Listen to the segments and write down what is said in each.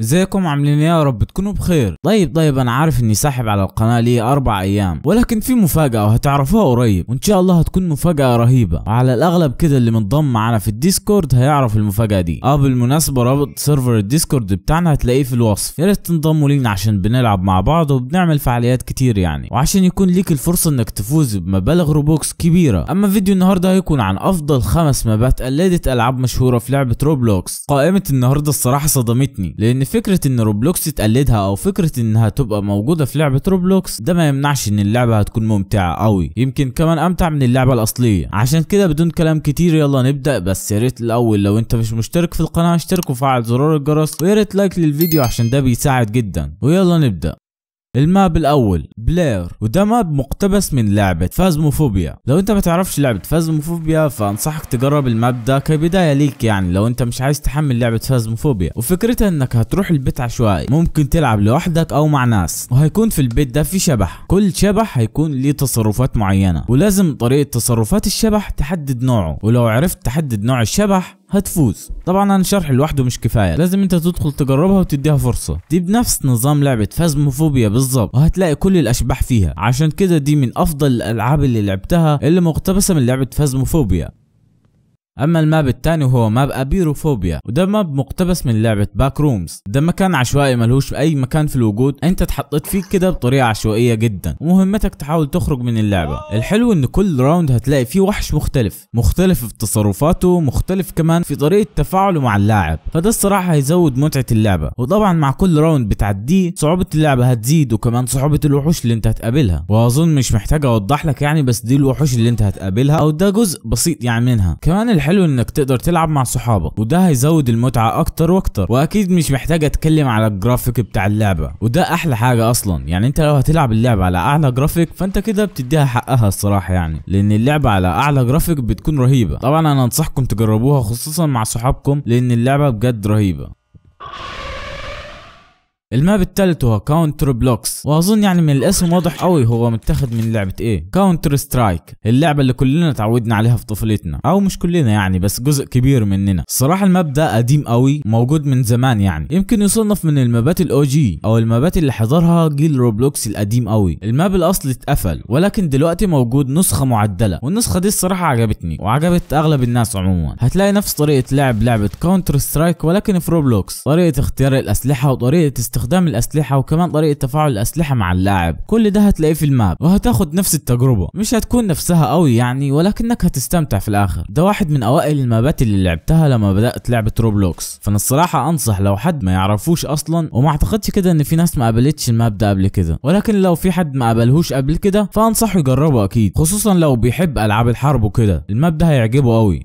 ازيكم عاملين ايه يا رب تكونوا بخير طيب طيب انا عارف اني ساحب على القناه لي اربع ايام ولكن في مفاجاه وهتعرفوها قريب وان شاء الله هتكون مفاجاه رهيبه وعلى الاغلب كده اللي منضم معانا في الديسكورد هيعرف المفاجاه دي اه بالمناسبه رابط سيرفر الديسكورد بتاعنا هتلاقيه في الوصف يا ريت تنضموا لينا عشان بنلعب مع بعض وبنعمل فعاليات كتير يعني وعشان يكون ليك الفرصه انك تفوز بمبالغ روبوكس كبيره اما فيديو النهارده هيكون عن افضل خمس مابات قلدت العاب مشهوره في لعبه روبلوكس قائمه النهارده الصراحه صدمتني لان يعني فكره ان روبلوكس تقلدها او فكره انها تبقى موجوده في لعبه روبلوكس ده ما يمنعش ان اللعبه هتكون ممتعه قوي يمكن كمان امتع من اللعبه الاصليه عشان كده بدون كلام كتير يلا نبدا بس يا ريت الاول لو انت مش مشترك في القناه اشترك وفعل زرار الجرس ويا ريت لايك للفيديو عشان ده بيساعد جدا ويلا نبدا الماب الاول بلير وده ماب مقتبس من لعبه فازموفوبيا لو انت ما تعرفش لعبه فازموفوبيا فانصحك تجرب الماب ده كبدايه ليك يعني لو انت مش عايز تحمل لعبه فازموفوبيا وفكرتها انك هتروح البيت عشوائي ممكن تلعب لوحدك او مع ناس وهيكون في البيت ده في شبح كل شبح هيكون ليه تصرفات معينه ولازم طريقه تصرفات الشبح تحدد نوعه ولو عرفت تحدد نوع الشبح هتفوز طبعا انا شرح لوحده مش كفايه لازم انت تدخل تجربها وتديها فرصه دي بنفس نظام لعبه فازموفوبيا بالظبط وهتلاقي كل الاشباح فيها عشان كده دي من افضل الالعاب اللي لعبتها اللي مقتبسه من لعبه فازموفوبيا اما الماب الثاني وهو ماب ابيروفوبيا وده ماب مقتبس من لعبه باك رومز ده مكان عشوائي ملهوش اي مكان في الوجود انت اتحطيت فيه كده بطريقه عشوائيه جدا ومهمتك تحاول تخرج من اللعبه الحلو ان كل راوند هتلاقي فيه وحش مختلف مختلف في تصرفاته مختلف كمان في طريقه تفاعله مع اللاعب فده الصراحه هيزود متعه اللعبه وطبعا مع كل راوند بتعديه صعوبه اللعبه هتزيد وكمان صعوبه الوحوش اللي انت هتقابلها واظن مش محتاج اوضح لك يعني بس دي الوحوش اللي انت هتقابلها او ده جزء بسيط يعني منها كمان الحلو انك تقدر تلعب مع صحابك وده هيزود المتعه اكتر واكتر واكيد مش محتاج اتكلم على الجرافيك بتاع اللعبه وده احلى حاجه اصلا يعني انت لو هتلعب اللعبه على اعلى جرافيك فانت كده بتديها حقها الصراحه يعني لان اللعبه على اعلى جرافيك بتكون رهيبه طبعا انا انصحكم تجربوها خصوصا مع صحابكم لان اللعبه بجد رهيبه الماب التالت هو كاونتر بلوكس واظن يعني من الاسم واضح قوي هو متاخد من لعبه ايه كاونتر سترايك اللعبه اللي كلنا اتعودنا عليها في طفولتنا او مش كلنا يعني بس جزء كبير مننا الصراحه الماب ده قديم قوي موجود من زمان يعني يمكن يصنف من المابات الاو جي او المابات اللي حضرها جيل روبلوكس القديم قوي الماب الاصلي اتقفل ولكن دلوقتي موجود نسخه معدله والنسخه دي الصراحه عجبتني وعجبت اغلب الناس عموما هتلاقي نفس طريقه لعب لعبه كاونتر سترايك ولكن في روبلوكس طريقه اختيار الاسلحه وطريقه استخدام استخدام الاسلحه وكمان طريقه تفاعل الاسلحه مع اللاعب كل ده هتلاقيه في الماب وهتاخد نفس التجربه مش هتكون نفسها قوي يعني ولكنك هتستمتع في الاخر ده واحد من اوائل المابات اللي لعبتها لما بدات لعبه روبلوكس فانا الصراحه انصح لو حد ما يعرفوش اصلا وما اعتقدش كده ان في ناس ما قابلتش الماب ده قبل كده ولكن لو في حد ما قابلهوش قبل كده فانصحه يجربه اكيد خصوصا لو بيحب العاب الحرب وكده الماب ده هيعجبه قوي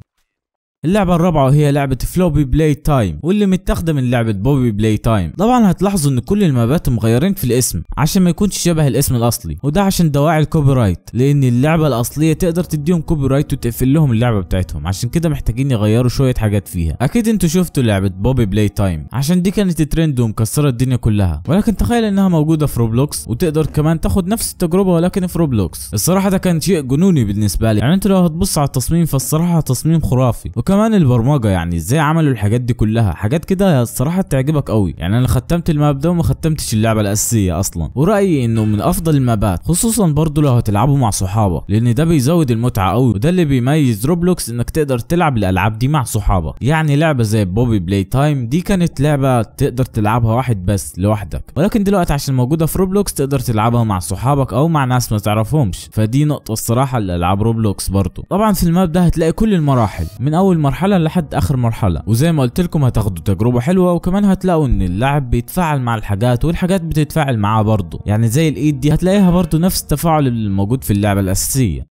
اللعبة الرابعة وهي لعبة فلوبي بلاي تايم واللي متاخدة من لعبة بوبي بلاي تايم طبعا هتلاحظوا ان كل المابات مغيرين في الاسم عشان ما يكونش شبه الاسم الاصلي وده عشان دواعي الكوبي رايت لان اللعبة الاصلية تقدر تديهم كوبي رايت وتقفل لهم اللعبة بتاعتهم عشان كده محتاجين يغيروا شوية حاجات فيها اكيد انتوا شفتوا لعبة بوبي بلاي تايم عشان دي كانت ترند ومكسرة الدنيا كلها ولكن تخيل انها موجودة في روبلوكس وتقدر كمان تاخد نفس التجربة ولكن في روبلوكس الصراحة ده كان شيء جنوني بالنسبة لي يعني انتوا لو هتبص على التصميم فالصراحة تصميم خرافي وكمان البرمجه يعني ازاي عملوا الحاجات دي كلها حاجات كده الصراحه تعجبك قوي يعني انا ختمت الماب ده وما ختمتش اللعبه الاساسيه اصلا ورايي انه من افضل المابات خصوصا برضو لو هتلعبوا مع صحابك لان ده بيزود المتعه قوي وده اللي بيميز روبلوكس انك تقدر تلعب الالعاب دي مع صحابك يعني لعبه زي بوبي بلاي تايم دي كانت لعبه تقدر تلعبها واحد بس لوحدك ولكن دلوقتي عشان موجوده في روبلوكس تقدر تلعبها مع صحابك او مع ناس ما تعرفهمش فدي نقطه الصراحه لالعاب روبلوكس برضو طبعا في الماب ده هتلاقي كل المراحل من اول المرحله لحد اخر مرحله وزي ما قلت لكم هتاخدوا تجربه حلوه وكمان هتلاقوا ان اللاعب بيتفاعل مع الحاجات والحاجات بتتفاعل معاه برضه يعني زي الايد دي هتلاقيها برضه نفس التفاعل اللي موجود في اللعبه الاساسيه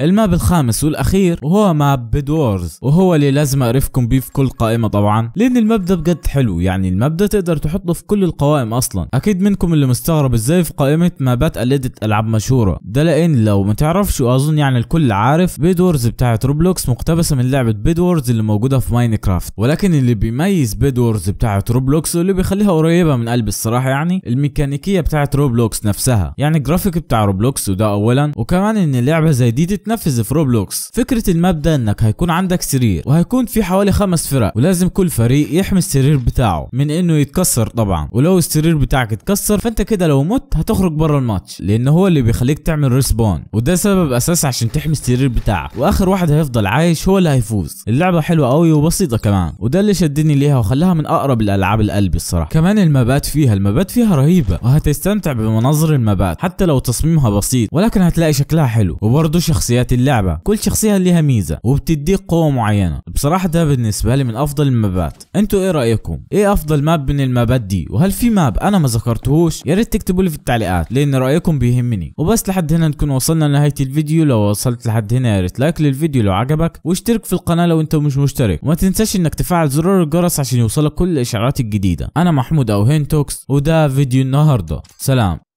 الماب الخامس والاخير وهو ماب بيد وورز وهو اللي لازم اعرفكم بيه في كل قائمه طبعا لان المبدا بجد حلو يعني المبدا تقدر تحطه في كل القوائم اصلا اكيد منكم اللي مستغرب ازاي في قائمه مابات قلدت العاب مشهوره ده لان لو ما تعرفش واظن يعني الكل عارف بيد وورز بتاعه روبلوكس مقتبسه من لعبه بيد وورز اللي موجوده في ماينكرافت ولكن اللي بيميز بيد وورز بتاعه روبلوكس واللي بيخليها قريبه من قلب الصراحه يعني الميكانيكيه بتاعه روبلوكس نفسها يعني الجرافيك بتاع روبلوكس وده اولا وكمان ان اللعبه زي دي بتنفذ في روبلوكس فكره المبدا انك هيكون عندك سرير وهيكون في حوالي خمس فرق ولازم كل فريق يحمي السرير بتاعه من انه يتكسر طبعا ولو السرير بتاعك اتكسر فانت كده لو مت هتخرج بره الماتش لان هو اللي بيخليك تعمل ريسبون وده سبب اساسي عشان تحمي السرير بتاعك واخر واحد هيفضل عايش هو اللي هيفوز اللعبه حلوه قوي وبسيطه كمان وده اللي شدني ليها وخلاها من اقرب الالعاب لقلبي الصراحه كمان المبات فيها المبات فيها رهيبه وهتستمتع بمناظر المبات حتى لو تصميمها بسيط ولكن هتلاقي شكلها حلو وبرضه شخصيات شخصيات اللعبة كل شخصية لها ميزة وبتديك قوة معينة بصراحة ده بالنسبة لي من أفضل المابات انتوا ايه رأيكم ايه أفضل ماب من المابات دي وهل في ماب أنا ما ذكرتهوش يا ريت تكتبوا لي في التعليقات لأن رأيكم بيهمني وبس لحد هنا نكون وصلنا لنهاية الفيديو لو وصلت لحد هنا يا ريت لايك للفيديو لو عجبك واشترك في القناة لو انت مش مشترك وما تنساش انك تفعل زرار الجرس عشان يوصلك كل الإشعارات الجديدة أنا محمود أو هين توكس وده فيديو النهاردة سلام